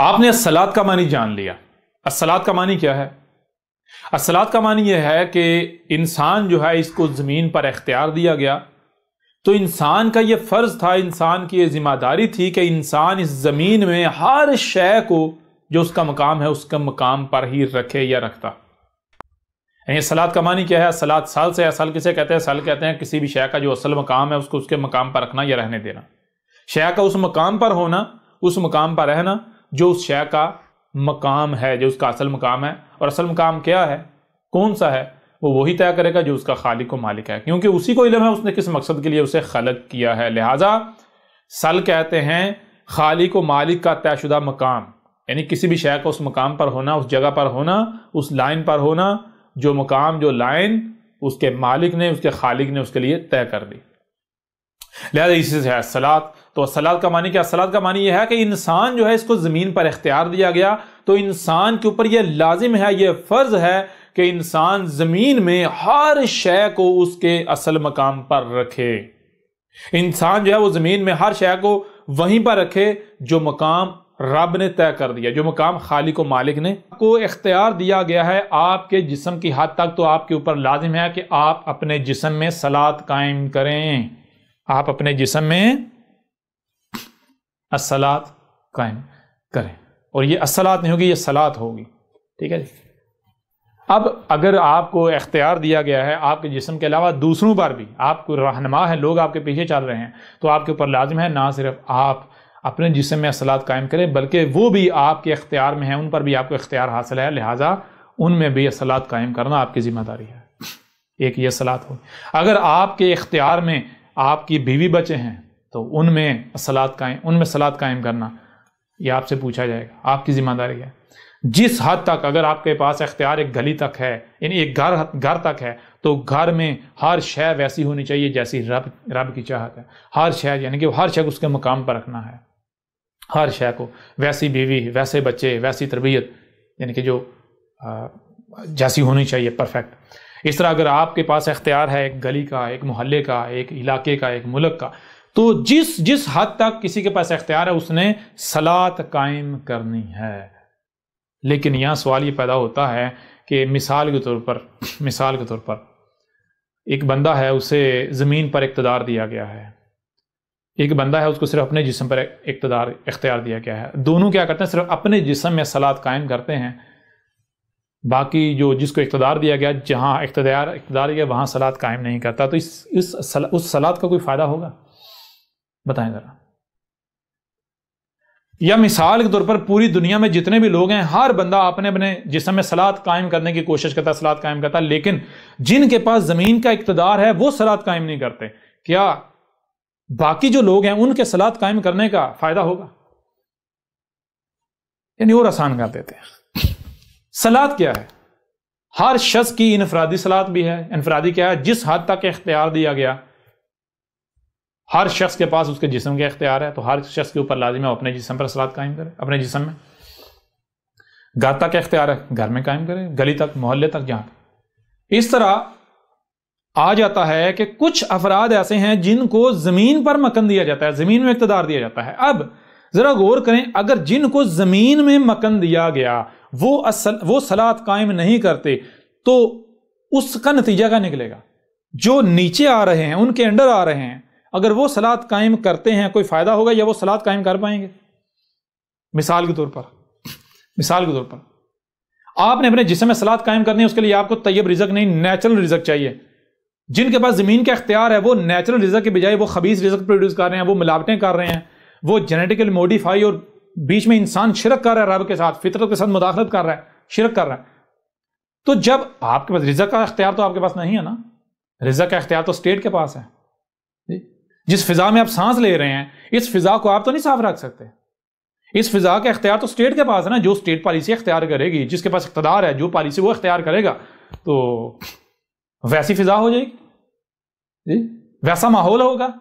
आपने असलात का मानी जान लिया असलात का मानी क्या है असलात का मानी यह है कि इंसान जो है इसको ज़मीन पर इख्तियार दिया गया तो इंसान का यह फ़र्ज़ था इंसान की यह ज़िम्मेदारी थी कि इंसान इस ज़मीन में हर शय को जो उसका मकाम है उसके मकाम पर ही रखे या रखता सलाद का मानी क्या है सलाद साल से असल किसे कहते हैं साल कहते हैं किसी भी शय का जो असल मकाम है उसको उसके मकाम पर रखना या रहने देना शय का उस मकाम पर होना उस मकाम पर रहना जो उस शय का मकाम है जो उसका असल मकाम है और असल मकाम क्या है कौन सा है वो वही तय करेगा जो उसका खालिक व मालिक है क्योंकि उसी को इलम है उसने किस मकसद के लिए उसे खलक किया है लिहाजा सल कहते हैं खालिक व मालिक का तयशुदा मकाम यानी किसी भी शय का उस मकाम पर होना उस जगह पर होना उस लाइन पर होना जो मकाम जो लाइन उसके मालिक ने उसके खालिक ने उसके लिए तय कर दी लिहाजा इसी से है सलात तो असलात का मानी क्या असलात का मानी यह है कि इंसान जो है इसको ज़मीन पर इख्तियार दिया गया तो इंसान के ऊपर यह लाजिम है यह फ़र्ज़ है कि इंसान ज़मीन में हर शय को उसके असल मकाम पर रखे इंसान जो है वो ज़मीन में हर शय को वहीं पर रखे जो मकाम रब ने तय कर दिया जो मकाम खाली को मालिक ने आपको इख्तियार दिया गया है आपके जिसम की हद तक तो आपके ऊपर लाजिम है कि आप अपने जिसम में सलाद कायम करें आप अपने जिसम में असलात कायम करें और ये असलात नहीं होगी ये सलात होगी ठीक है अब अगर आपको इख्तियार दिया गया है आपके जिसम के अलावा दूसरों पर भी आपको रहनमा है लोग आपके पीछे चल रहे हैं तो आपके ऊपर लाजम है ना सिर्फ आप अपने जिसम में असलात कायम करें बल्कि वो भी आपके अख्तियार में है उन पर भी आपको इख्तियार हासिल है लिहाजा उनमें भी असलात कायम करना आपकी ज़िम्मेदारी है एक ये सलात हो अगर आपके इख्तियार में आपकी बीवी बचे हैं तो उनमें सलाद कायम उनमें सलाद कायम करना ये आपसे पूछा जाएगा आपकी ज़िम्मेदारी है जिस हद तक अगर आपके पास अख्तियार एक गली तक है यानी एक घर घर तक है तो घर में हर शय वैसी होनी चाहिए जैसी रब रब की चाहत है हर शय यानी कि हर शख्स उसके मुकाम पर रखना है हर शय को वैसी बीवी वैसे बच्चे वैसी तरबियत यानी कि जो जैसी होनी चाहिए परफेक्ट इस तरह अगर आपके पास अख्तियार है एक गली का एक मोहल्ले का एक इलाके का एक मुल्क का तो जिस जिस हद तक किसी के पास अख्तियार है उसने सलात कायम करनी है लेकिन यहां सवाल ये पैदा होता है कि मिसाल के तौर पर मिसाल के तौर पर एक बंदा है उसे ज़मीन पर इकतदार दिया गया है एक बंदा है उसको सिर्फ अपने जिसम पर इकतदार इख्तियार दिया गया है दोनों क्या करते हैं सिर्फ अपने जिसम में सलाद कायम करते हैं बाकी जो जिसको इकतदार दिया गया जहां इकतदार इकतदार दिया वहाँ सलाद कायम नहीं करता तो इस इस सल, उस सलाद का कोई फ़ायदा होगा बताएं जरा या मिसाल के तौर पर पूरी दुनिया में जितने भी लोग हैं हर बंदा अपने अपने जिसम में सलाद कायम करने की कोशिश करता है सलाद कायम करता है लेकिन जिनके पास ज़मीन का इकतदार है वो सलाद कायम नहीं करते क्या बाकी जो लोग हैं उनके सलाद कायम करने का फ़ायदा होगा यानी और आसान कर देते हैं सलाद क्या है हर शख्स की इनफरादी सलाद भी है इनफरादी क्या है जिस हद तक इख्तियार दिया गया हर शख्स के पास उसके जिसम का अख्तियार है तो हर शख्स के ऊपर लाजिम है अपने जिसम पर असरात कायम करें अपने जिसम में घर तक अख्तियार है घर में कायम करें गली तक मोहल्ले तक जहां इस तरह आ जाता है कि कुछ अफराद ऐसे हैं जिनको ज़मीन पर मकन दिया जाता है ज़मीन में इकतदार दिया जाता है अब ज़रा गौर करें अगर जिनको ज़मीन में मकन दिया गया वो असल वो सलाद कायम नहीं करते तो उसका नतीजा क्या निकलेगा जो नीचे आ रहे हैं उनके अंडर आ रहे हैं अगर वो सलाद कायम करते हैं कोई फ़ायदा होगा या वो सलाद कायम कर पाएंगे मिसाल के तौर पर मिसाल के तौर पर आपने अपने जिसम में सलाद कायम करनी है उसके लिए आपको तैयब रिजक नहीं नेचुरल रिजक चाहिए जिनके पास ज़मीन का अख्तियार है वो नेचुरल रिजक के बजाय वो खबीस रिजक प्रोड्यूस कर रहे हैं वो मिलावटें कर रहे हैं वो जेनेटिकल मोडिफाई और बीच में इंसान शिरक कर रहा है रब के साथ फितरत के साथ मुदाखलत कर रहा है शिरक कर रहा है तो जब आपके पास रिजक का अख्तियार तो आपके पास नहीं है ना रिजक का अख्तियार तो स्टेट के पास है जिस फिजा में आप सांस ले रहे हैं इस फिजा को आप तो नहीं साफ रख सकते इस फिजा का अख्तियार तो स्टेट के पास है ना जो स्टेट पॉलिसी अख्तियार करेगी जिसके पास इकतदार है जो पॉलिसी वो अख्तियार करेगा तो वैसी फिजा हो जाएगी जी वैसा माहौल होगा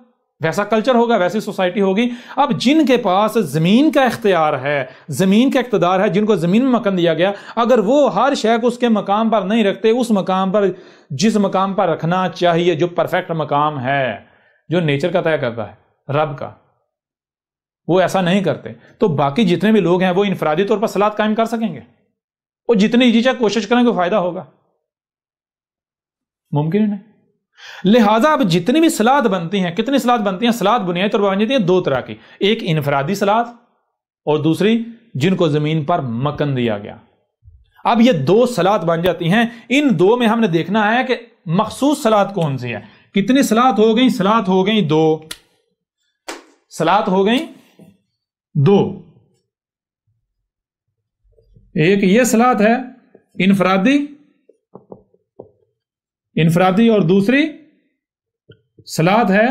वैसा कल्चर होगा वैसी सोसाइटी होगी अब जिनके पास ज़मीन का इख्तियार है ज़मीन का इकतदार है जिनको ज़मीन में मकन दिया गया अगर वो हर शेख को उसके मकाम पर नहीं रखते उस मकाम पर जिस मकाम पर रखना चाहिए जो परफेक्ट मकाम है जो नेचर का तय करता है रब का वो ऐसा नहीं करते तो बाकी जितने भी लोग हैं वो इनफरादी तौर पर सलाद कायम कर सकेंगे और जितनी जीजा कोशिश करेंगे फायदा होगा मुमकिन ही नहीं लिहाजा अब जितनी भी सलाद बनती हैं कितनी सलाद बनती हैं सलाद बुनियादी तौर पर बन जाती है दो तरह की एक इनफरादी सलाद और दूसरी जिनको जमीन पर मकन दिया गया अब ये दो सलाद बन जाती हैं इन दो में हमने देखना है कि मखसूस सलाद कौन सी है कितनी सलात हो गई सलात हो गई दो सलात हो गई दो एक ये सलात है इनफरादी इनफरादी और दूसरी सलाद है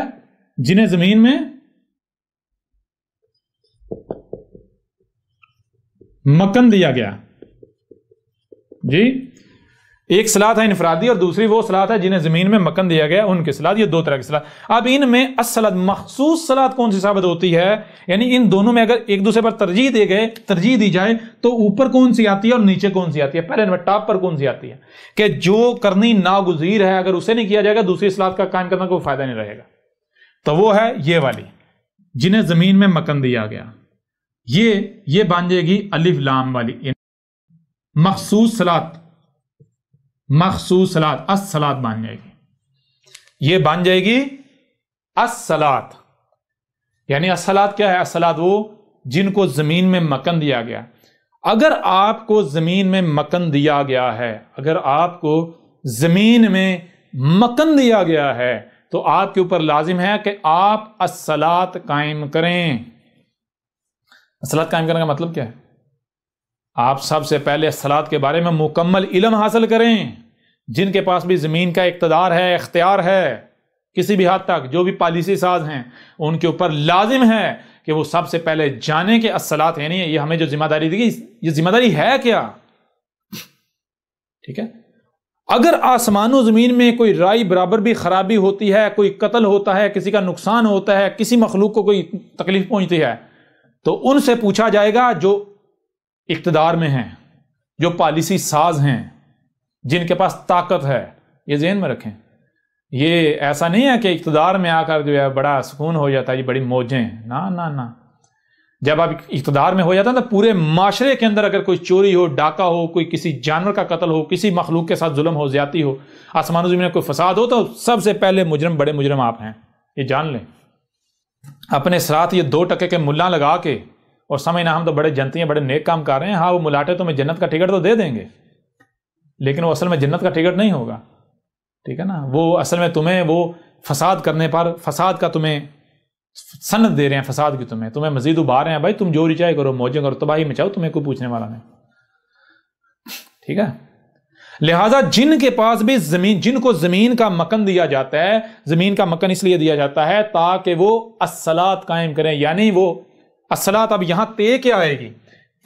जिन्हें जमीन में मक्कन दिया गया जी एक सलाद है इनफरादी और दूसरी वो सलाह है जिन्हें ज़मीन में मकन दिया गया उनके सलाद ये दो तरह की सलाह अब इनमें असलाद मखसूस सलाद कौन सी साबित होती है यानी इन दोनों में अगर एक दूसरे पर तरजीह दे गए तरजीह दी जाए तो ऊपर कौन सी आती है और नीचे कौन सी आती है पहले नंबर टॉप पर कौन सी आती है कि जो करनी नागुजीर है अगर उसे नहीं किया जाएगा दूसरी सलाद का कायम करना कोई फ़ायदा नहीं रहेगा तो वो है ये वाली जिन्हें ज़मीन में मकन दिया गया ये ये बांधेगी अलिफ लाम वाली मखसूस सलाद मखसूस सलाद अस सलाद बन जाएगी ये बन जाएगी असलात यानी असलात क्या है असलात वो जिनको ज़मीन में मकन दिया गया अगर आपको ज़मीन में मकन दिया गया है अगर आपको ज़मीन में मकन दिया गया है तो आपके ऊपर लाजिम है कि आप असलात कायम करें असलात कायम करने का मतलब क्या है आप सबसे पहले असलात के बारे में मुकम्मल इलम हासिल करें जिनके पास भी ज़मीन का इकतदार है इख्तियार है किसी भी हद हाँ तक जो भी पॉलिसी साज हैं उनके ऊपर लाजिम है कि वो सबसे पहले जाने के असलात है नहीं है ये हमें जो जिम्मेदारी दी ये जिम्मेदारी है क्या ठीक है अगर आसमान ज़मीन में कोई राय बराबर भी ख़राबी होती है कोई कत्ल होता है किसी का नुकसान होता है किसी मखलूक को कोई तकलीफ़ पहुंचती है तो उनसे पूछा जाएगा जो इकतदार में हैं जो पॉलिसी साज हैं जिनके पास ताकत है ये जहन में रखें ये ऐसा नहीं है कि इकतदार में आकर जो है बड़ा सुकून हो जाता है ये बड़ी मौजें ना ना ना जब आप इकतदार में हो जाता है तो पूरे माशरे के अंदर अगर कोई चोरी हो डाका हो कोई किसी जानवर का कत्ल हो किसी मखलूक के साथ जुल्म हो ज्यादा हो आसमान जमीन में कोई फसाद हो तो सबसे पहले मुजरम बड़े मुजरम आप हैं ये जान लें अपने साथ ये दो टके के मुला लगा के और समय ना हम तो बड़े जनती हैं बड़े नेक काम कर रहे हैं हाँ वो मुलाटे तुम्हें तो जन्नत का टिकट तो दे देंगे लेकिन वो असल में जन्नत का टिकट नहीं होगा ठीक है ना वो असल में तुम्हें वो फसाद करने पर फसाद का तुम्हें सनत दे रहे हैं फसाद की तुम्हें तुम्हें मजीद उबा रहे हैं भाई तुम जो रिचाई करो मौजें करो तबाही मचाओ तुम्हें कोई पूछने वाला नहीं ठीक है लिहाजा जिन के पास भी जमीन जिनको जमीन का मकन दिया जाता है जमीन का मकन इसलिए दिया जाता है ताकि वो असलात कायम करें यानी वो असलात अब यहां ते क्या आएगी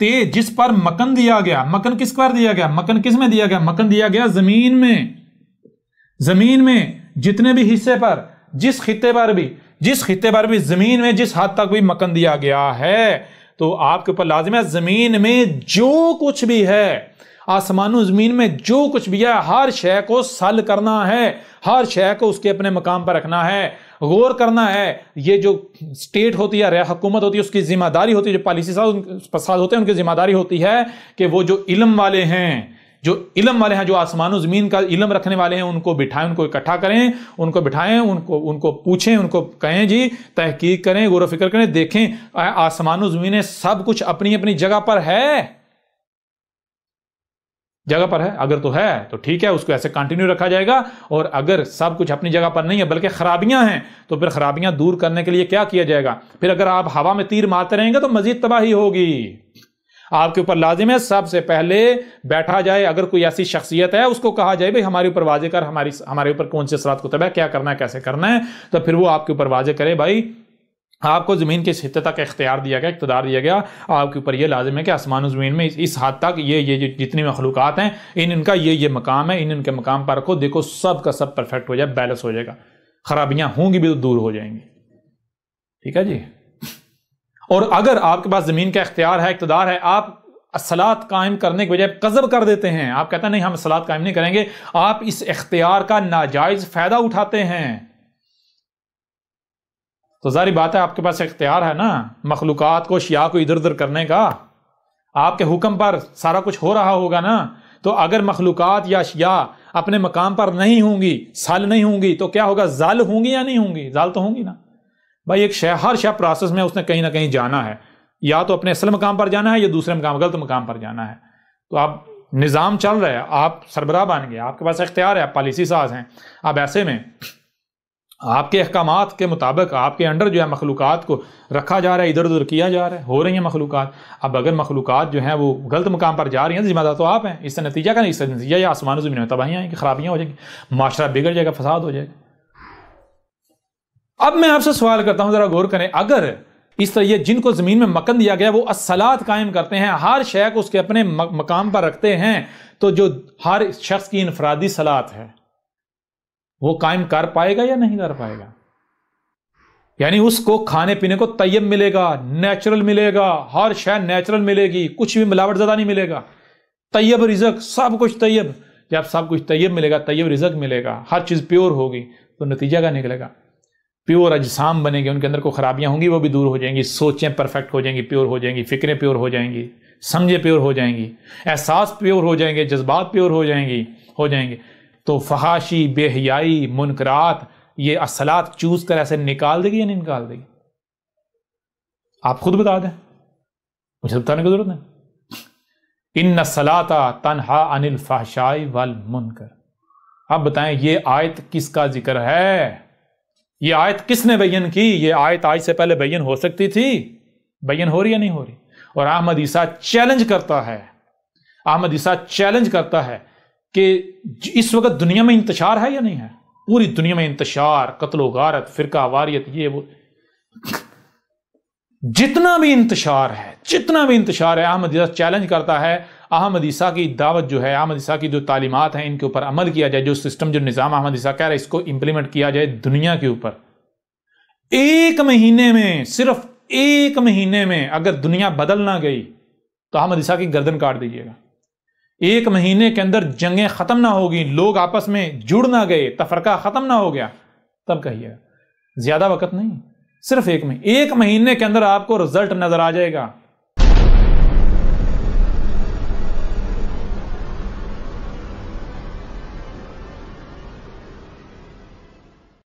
ते जिस पर मकन दिया गया मकन किस पर दिया गया मकन किस में दिया गया मकन दिया गया जमीन में जमीन में जितने भी हिस्से पर जिस खिते पर भी जिस खिते पर भी जमीन में जिस हद तक भी मकन दिया गया है तो आपके ऊपर लाजिम है जमीन में जो कुछ भी है आसमानों ज़मीन में जो कुछ भी है हर शय को सल करना है हर शय को उसके अपने मकाम पर रखना है गौर करना है ये जो स्टेट होती है हुकूमत होती है उसकी जिम्मेदारी होती है जो पॉलिसी साज होते हैं उनकी जिम्मेदारी होती है कि वो जो इलम वाले हैं जो इलम वाले हैं जो आसमान ज़मीन का इलम रखने वाले हैं उनको बिठाएं उनको इकट्ठा करें उनको बिठाएं उनको उनको पूछें उनको कहें जी तहकीक करें गौर फिक्र करें देखें आसमान ज़मीन सब कुछ अपनी अपनी जगह पर है जगह पर है अगर तो है तो ठीक है उसको ऐसे कंटिन्यू रखा जाएगा और अगर सब कुछ अपनी जगह पर नहीं है बल्कि खराबियां हैं तो फिर खराबियां दूर करने के लिए क्या किया जाएगा फिर अगर आप हवा में तीर मारते रहेंगे तो मजीद तबाही होगी आपके ऊपर लाजिम है सबसे पहले बैठा जाए अगर कोई ऐसी शख्सियत है उसको कहा जाए भाई हमारे ऊपर वाजे कर हमारी हमारे ऊपर कौन से असरात को तबाह क्या करना है कैसे करना है तो फिर वो आपके ऊपर वाजे करे भाई आपको ज़मीन इस हिते तक इख्तियार दिया गया इकतदार दिया गया आपके ऊपर यह लाजम है कि आसमान ज़मीन में इस, हद तक ये ये जितनी मखलूक हैं इन इनका ये ये मकाम है इन इनके मकाम पर रखो देखो सब का सब परफेक्ट हो जाए बैलेंस हो जाएगा खराबियाँ होंगी भी तो दूर हो जाएंगी ठीक है जी और अगर आपके पास ज़मीन का इख्तियार है इकतदार है आप सलाद कायम करने के बजाय कज़ब कर देते हैं आप कहते हैं नहीं हम असलात कायम नहीं करेंगे आप इस इख्तियार का नाजायज़ फ़ायदा उठाते हैं तो जारी बात है आपके पास इख्तियार है ना मखलूक को शिया को इधर उधर करने का आपके हुक्म पर सारा कुछ हो रहा होगा ना तो अगर मखलूक या शिया अपने मकाम पर नहीं होंगी सल नहीं होंगी तो क्या होगा जाल होंगी या नहीं होंगी जाल तो होंगी ना भाई एक शह हर शह प्रोसेस में उसने कहीं ना कहीं जाना है या तो अपने असल मकाम पर जाना है या दूसरे मकाम गलत मकाम पर जाना है तो आप निज़ाम चल रहे हैं आप सरबराह बन गए आपके पास इख्तियार है आप पॉलिसी साज हैं आप ऐसे में आपके अहकाम के मुताबिक आपके अंडर जो है मखलूक को रखा जा रहा है इधर उधर किया जा रहा है हो रही हैं मखलूक अब अगर मखलूक जो हैं वो गलत मकाम पर जा रही हैं जिम्मेदार तो आप हैं इससे नतीजा का नहीं इससे नतीजा या आसमान ज़मीन में तबाहियाँ आएंगी खराबियाँ हो जाएंगी माशरा बिगड़ जाएगा फसाद हो जाएगा अब मैं आपसे सवाल करता हूँ ज़रा गौर करें अगर इस तरह ये जिनको ज़मीन में मकन दिया गया वो असलात कायम करते हैं हर शेख उसके अपने मकाम पर रखते हैं तो जो हर शख्स की इनफरादी सलात है वो कायम कर पाएगा या नहीं कर पाएगा यानी उसको खाने पीने को तैयब मिलेगा नेचुरल मिलेगा हर शय नेचुरल मिलेगी कुछ भी मिलावट ज़्यादा नहीं मिलेगा तैयब रिजक सब कुछ तैयब जब सब कुछ तैयब मिलेगा तैयब रिजक मिलेगा हर चीज़ प्योर होगी तो नतीजा क्या निकलेगा प्योर अजसाम बनेंगे उनके अंदर को खराबियां होंगी वो भी दूर हो जाएंगी सोचें परफेक्ट हो जाएंगी प्योर हो जाएंगी फ़िक्रें प्योर हो जाएंगी समझें प्योर हो जाएंगी एहसास प्योर हो जाएंगे जज्बात प्योर हो जाएंगी हो जाएंगे तो फहाशी बेहयाई मुनकरात ये असलात चूज कर ऐसे निकाल देगी या नहीं निकाल देगी आप खुद बता दें मुझे तो बताने की जरूरत नहीं इन सलाता तनहा अनिल फहशाई वल मुनकर अब बताएं ये आयत किसका जिक्र है ये आयत किसने बयान की ये आयत आज से पहले बयान हो सकती थी बयान हो रही या नहीं हो रही और अहमद ईसा चैलेंज करता है अहमद ईसा चैलेंज करता है कि इस वक्त दुनिया में इंतशार है या नहीं है पूरी दुनिया में इंतशार कत्लो गारत फिर वारियत ये वो जितना भी इंतशार है जितना भी इंतशार है अहमदीसा चैलेंज करता है ईसा की दावत जो है अहमदीसा की जो तालीमत हैं इनके ऊपर अमल किया जाए जो सिस्टम जो निज़ाम अहमद ईसा कह रहा है इसको इम्प्लीमेंट किया जाए दुनिया के ऊपर एक महीने में सिर्फ एक महीने में अगर दुनिया बदल ना गई तो अहमद ईसा की गर्दन काट दीजिएगा एक महीने के अंदर जंगें ख़त्म ना होगी लोग आपस में जुड़ ना गए तफरका ख़त्म ना हो गया तब कहिए ज़्यादा वक्त नहीं सिर्फ एक महीने एक महीने के अंदर आपको रिजल्ट नज़र आ जाएगा